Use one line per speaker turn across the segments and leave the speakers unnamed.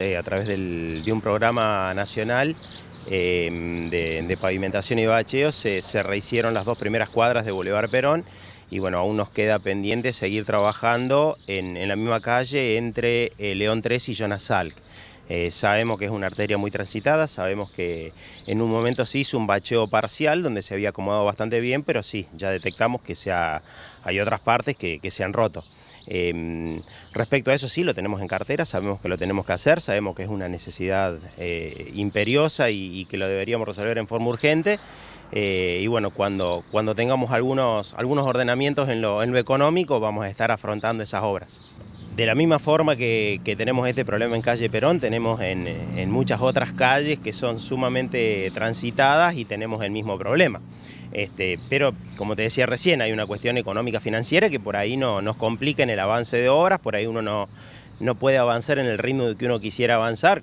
Eh, a través de un programa nacional em, de, pavimentación y bacheo se, rehicieron las dos primeras cuadras de Bolívar Perón y bueno, aún nos queda pendiente seguir trabajando en, la misma calle entre eh, León 3 y Jonas Eh, sabemos que es una arteria muy transitada, sabemos que en un momento se hizo un bacheo parcial donde se había acomodado bastante bien, pero sí, ya detectamos que hay otras partes que se han roto. Em, respecto a eso sí, lo tenemos en cartera, sabemos que lo tenemos que hacer, sabemos que es una necesidad eh, imperiosa y, que lo deberíamos resolver en forma urgente. Eh, y bueno, cuando, cuando tengamos algunos, algunos ordenamientos en lo económico, vamos a estar afrontando esas obras. De la misma forma que, tenemos este problema en calle Perón, tenemos en, muchas otras calles que son sumamente transitadas y tenemos el mismo problema. Este, pero, como te decía recién, hay una cuestión económica financiera que por ahí no, nos complica en el avance de obras, por ahí uno no, puede avanzar en el ritmo de que uno quisiera avanzar.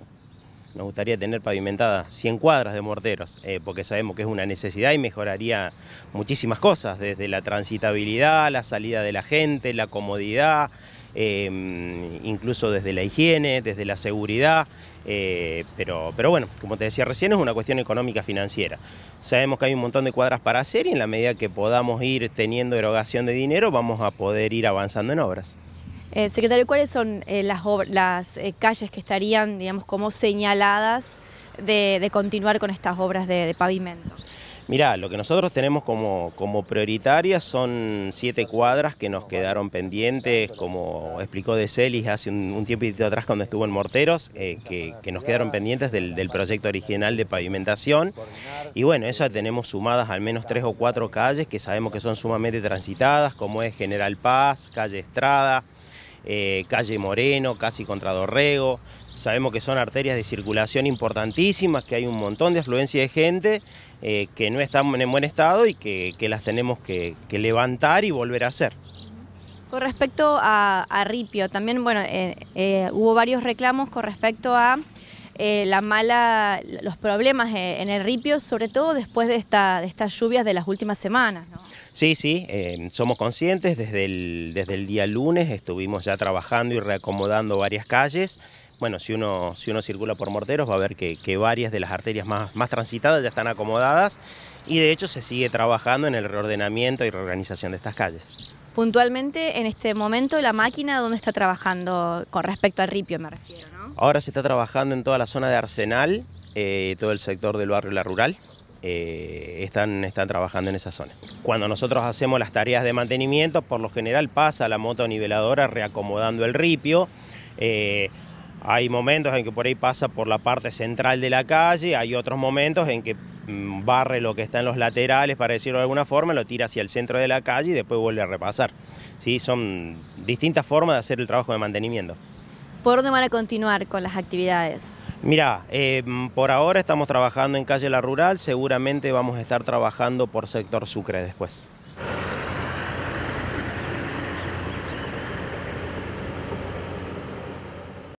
Nos gustaría tener pavimentadas 100 cuadras de morteros, eh, porque sabemos que es una necesidad y mejoraría muchísimas cosas, desde la transitabilidad, la salida de la gente, la comodidad. Em, incluso desde la higiene, desde la seguridad, eh, pero, pero bueno, como te decía recién, es una cuestión económica financiera. Sabemos que hay un montón de cuadras para hacer y en la medida que podamos ir teniendo erogación de dinero, vamos a poder ir avanzando en obras.
Eh, secretario, ¿cuáles son eh, las, calles que estarían, digamos, como señaladas de, continuar con estas obras de, de pavimento?
Mirá, lo que nosotros tenemos como, como prioritarias son siete cuadras que nos quedaron pendientes, como explicó De Celis hace un, un tiempo atrás cuando estuvo en Morteros, eh, que, nos quedaron pendientes del, del, proyecto original de pavimentación. Y bueno, eso tenemos sumadas al menos tres o cuatro calles que sabemos que son sumamente transitadas, como es General Paz, calle Estrada, eh, calle Moreno, casi contra Dorrego. Sabemos que son arterias de circulación importantísimas, que hay un montón de afluencia de gente eh, que no están en buen estado y que, las tenemos que, levantar y volver a hacer.
Con respecto a, Ripio, también bueno, eh, hubo varios reclamos con respecto a eh, la mala, los problemas eh, en el ripio, sobre todo después de, esta, de estas lluvias de las últimas semanas.
Sí, sí, eh, somos conscientes, desde el, desde el día lunes estuvimos ya trabajando y reacomodando varias calles. Bueno, si uno, si uno circula por Morteros va a ver que, que varias de las arterias más, más transitadas ya están acomodadas y de hecho se sigue trabajando en el reordenamiento y reorganización de estas calles
puntualmente en este momento la máquina dónde está trabajando con respecto al ripio me refiero,
¿no? Ahora se está trabajando en toda la zona de Arsenal, eh, todo el sector del barrio La Rural. Eh, están, están trabajando en esa zona. Cuando nosotros hacemos las tareas de mantenimiento, por lo general pasa la moto niveladora reacomodando el ripio. Eh, hay momentos en que por ahí pasa por la parte central de la calle, hay otros momentos en que mm, barre lo que está en los laterales, para decirlo de alguna forma, lo tira hacia el centro de la calle y después vuelve a repasar. ¿Sí? Son distintas formas de hacer el trabajo de mantenimiento.
¿Por dónde van a continuar con las actividades?
Mira, eh, por ahora estamos trabajando en calle La Rural, seguramente vamos a estar trabajando por sector Sucre después.